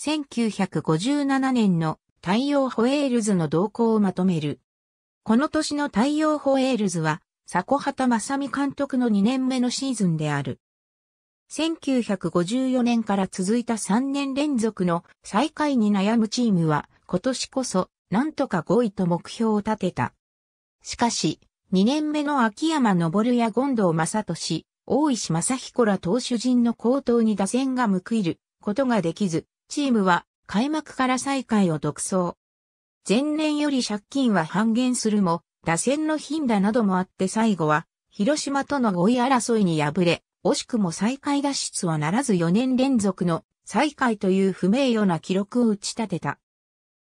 1957年の太陽ホエールズの動向をまとめる。この年の太陽ホエールズは、坂畑正美監督の2年目のシーズンである。1954年から続いた3年連続の最下位に悩むチームは、今年こそ、なんとか5位と目標を立てた。しかし、2年目の秋山昇や権藤正俊、大石正彦ら投手陣の高騰に打線が報いることができず、チームは開幕から最下位を独走。前年より借金は半減するも、打線の頻打などもあって最後は、広島との5位争いに敗れ、惜しくも最下位脱出はならず4年連続の最下位という不名誉な記録を打ち立てた。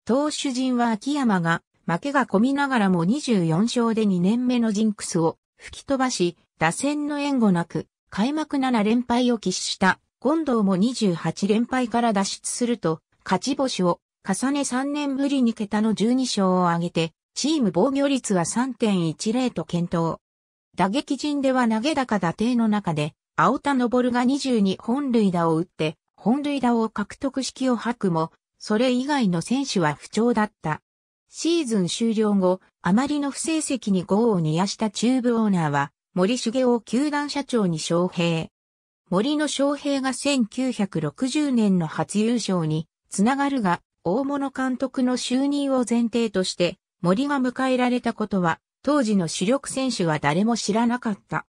投手陣は秋山が負けが込みながらも24勝で2年目のジンクスを吹き飛ばし、打線の援護なく開幕7連敗を喫した権藤も28連敗から脱出すると、勝ち星を重ね3年ぶりに桁の12勝を挙げて、チーム防御率は3.10と検討。打撃陣では投げ高打定の中で、青田昇が22本塁打を打って、本塁打を獲得式を吐くも、それ以外の選手は不調だった。シーズン終了後、あまりの不成績に豪を煮やした中部オーナーは、森重を球団社長に招聘。森の昌平が1960年の初優勝につながるが、大物監督の就任を前提として森が迎えられたことは、当時の主力選手は誰も知らなかった。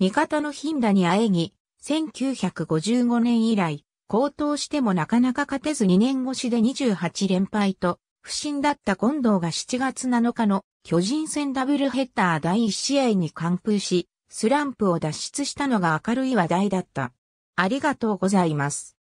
味方の頻打にあえぎ、1955年以来、高騰してもなかなか勝てず2年越しで28連敗と、不振だった近藤が7月7日の巨人戦ダブルヘッダー第1試合に完封し、スランプを脱出したのが明るい話題だった。ありがとうございます。